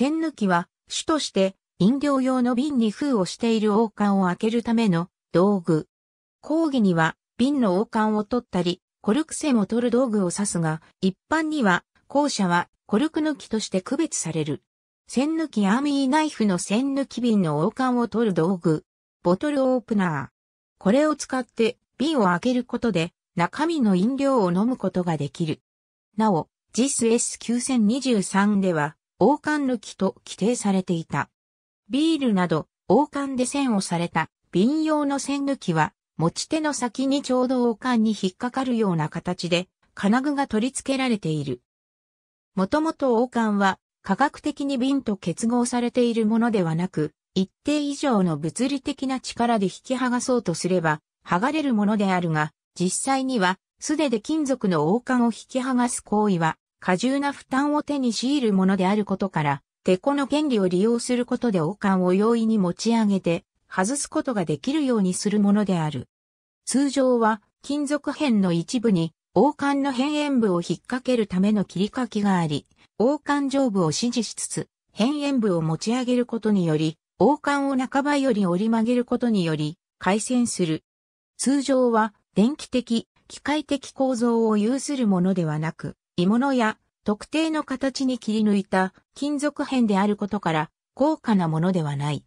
栓抜きは、主として飲料用の瓶に封をしている王冠を開けるための道具。講義には瓶の王冠を取ったり、コルク栓を取る道具を指すが、一般には、後者はコルク抜きとして区別される。栓抜きアーミーナイフの栓抜き瓶の王冠を取る道具。ボトルオープナー。これを使って瓶を開けることで中身の飲料を飲むことができる。なお、JIS S9023 では王冠抜きと規定されていた。ビールなど王冠で栓をされた瓶用の栓抜きは持ち手の先にちょうど王冠に引っかかるような形で金具が取り付けられている。もともと王冠は科学的に瓶と結合されているものではなく、一定以上の物理的な力で引き剥がそうとすれば、剥がれるものであるが、実際には素手で金属の王冠を引き剥がす行為は過重な負担を手に強いるものであることから、手この権利を利用することで王冠を容易に持ち上げて、外すことができるようにするものである。通常は、金属片の一部に、王冠の辺縁部を引っ掛けるための切り欠きがあり、王冠上部を支持しつつ、辺縁部を持ち上げることにより、王冠を半ばより折り曲げることにより、回旋する。通常は、電気的、機械的構造を有するものではなく、鋳物や特定の形に切り抜いた金属片であることから高価なものではない。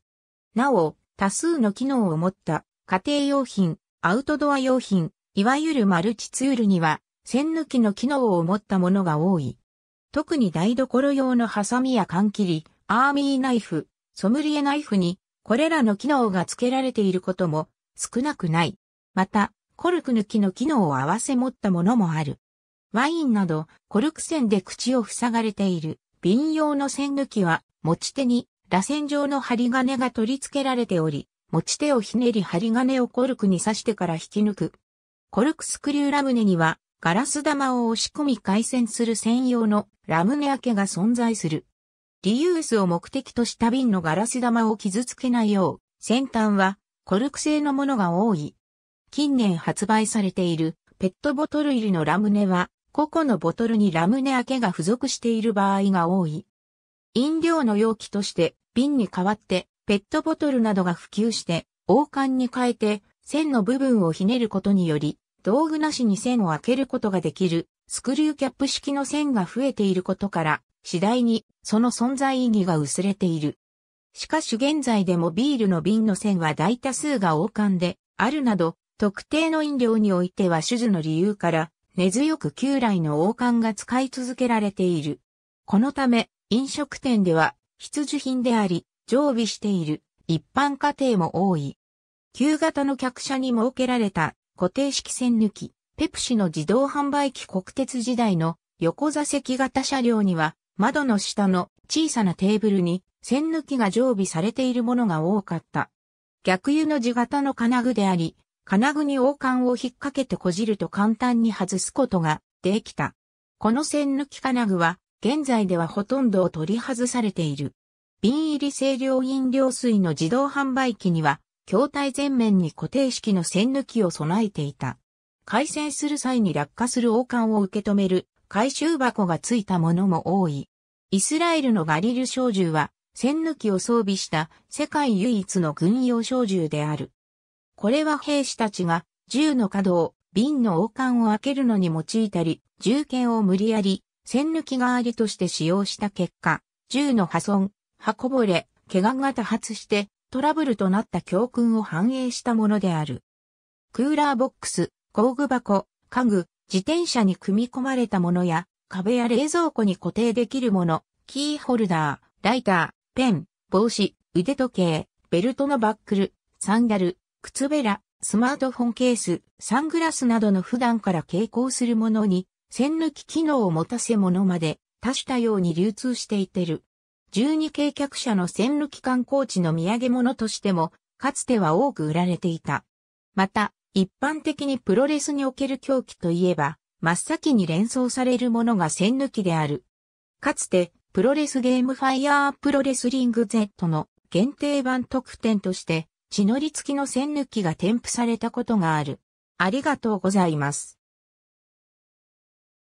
なお、多数の機能を持った家庭用品、アウトドア用品、いわゆるマルチツールには、線抜きの機能を持ったものが多い。特に台所用のハサミや缶切り、アーミーナイフ、ソムリエナイフに、これらの機能が付けられていることも少なくない。また、コルク抜きの機能を合わせ持ったものもある。ワインなど、コルク栓で口を塞がれている、瓶用の栓抜きは、持ち手に、螺旋状の針金が取り付けられており、持ち手をひねり針金をコルクに刺してから引き抜く。コルクスクリューラムネには、ガラス玉を押し込み回旋する専用のラムネ開けが存在する。リユースを目的とした瓶のガラス玉を傷つけないよう、先端はコルク製のものが多い。近年発売されているペットボトル入りのラムネは個々のボトルにラムネ明けが付属している場合が多い。飲料の容器として瓶に代わってペットボトルなどが普及して王冠に変えて線の部分をひねることにより道具なしに線を開けることができるスクリューキャップ式の線が増えていることから次第にその存在意義が薄れている。しかし現在でもビールの瓶の線は大多数が王冠であるなど特定の飲料においては手術の理由から根強く旧来の王冠が使い続けられている。このため、飲食店では必需品であり、常備している一般家庭も多い。旧型の客車に設けられた固定式線抜き、ペプシの自動販売機国鉄時代の横座席型車両には窓の下の小さなテーブルに線抜きが常備されているものが多かった。逆輸の字型の金具であり、金具に王冠を引っ掛けてこじると簡単に外すことができた。この栓抜き金具は、現在ではほとんどを取り外されている。瓶入り清涼飲料水の自動販売機には、筐体全面に固定式の栓抜きを備えていた。回線する際に落下する王冠を受け止める回収箱がついたものも多い。イスラエルのガリル小銃は、栓抜きを装備した世界唯一の軍用小銃である。これは兵士たちが銃の角を瓶の王冠を開けるのに用いたり、銃剣を無理やり、栓抜き代わりとして使用した結果、銃の破損、刃こぼれ、怪我が多発してトラブルとなった教訓を反映したものである。クーラーボックス、工具箱、家具、自転車に組み込まれたものや、壁や冷蔵庫に固定できるもの、キーホルダー、ライター、ペン、帽子、腕時計、ベルトのバックル、サンダル、靴べら、スマートフォンケース、サングラスなどの普段から傾向するものに、線抜き機能を持たせものまで、多種多様に流通していてる。12軽客車の線抜き観光地の土産物としても、かつては多く売られていた。また、一般的にプロレスにおける狂気といえば、真っ先に連想されるものが線抜きである。かつて、プロレスゲームファイヤープロレスリング Z の限定版特典として、血のり付きの栓抜きが添付されたことがある。ありがとうございます。